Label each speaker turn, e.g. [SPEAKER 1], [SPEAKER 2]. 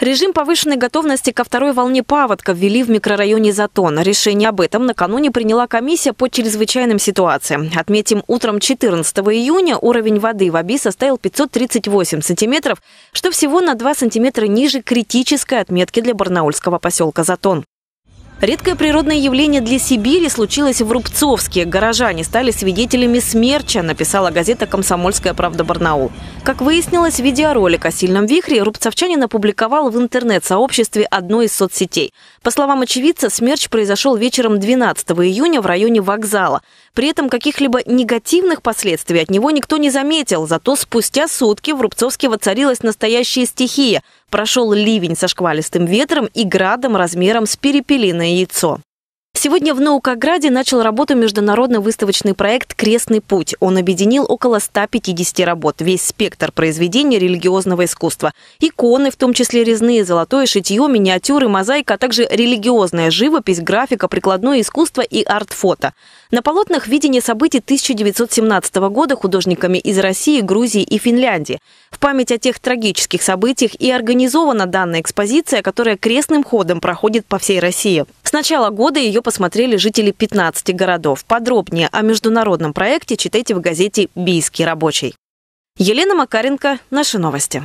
[SPEAKER 1] Режим повышенной готовности ко второй волне паводка ввели в микрорайоне Затон. Решение об этом накануне приняла комиссия по чрезвычайным ситуациям. Отметим, утром 14 июня уровень воды в Аби составил 538 сантиметров, что всего на 2 сантиметра ниже критической отметки для барнаульского поселка Затон. Редкое природное явление для Сибири случилось в Рубцовске. Горожане стали свидетелями смерча, написала газета «Комсомольская правда Барнаул». Как выяснилось, видеоролик о сильном вихре рубцовчанин опубликовал в интернет-сообществе одной из соцсетей. По словам очевидца, смерч произошел вечером 12 июня в районе вокзала. При этом каких-либо негативных последствий от него никто не заметил. Зато спустя сутки в Рубцовске воцарилась настоящая стихия – прошел ливень со шквалистым ветром и градом размером с перепелиное яйцо. Сегодня в Наукограде начал работу международный выставочный проект «Крестный путь». Он объединил около 150 работ, весь спектр произведений религиозного искусства. Иконы, в том числе резные, золотое шитье, миниатюры, мозаика, а также религиозная живопись, графика, прикладное искусство и арт-фото. На полотнах видение событий 1917 года художниками из России, Грузии и Финляндии. В память о тех трагических событиях и организована данная экспозиция, которая крестным ходом проходит по всей России начала года ее посмотрели жители 15 городов. Подробнее о международном проекте читайте в газете «Бийский рабочий». Елена Макаренко, наши новости.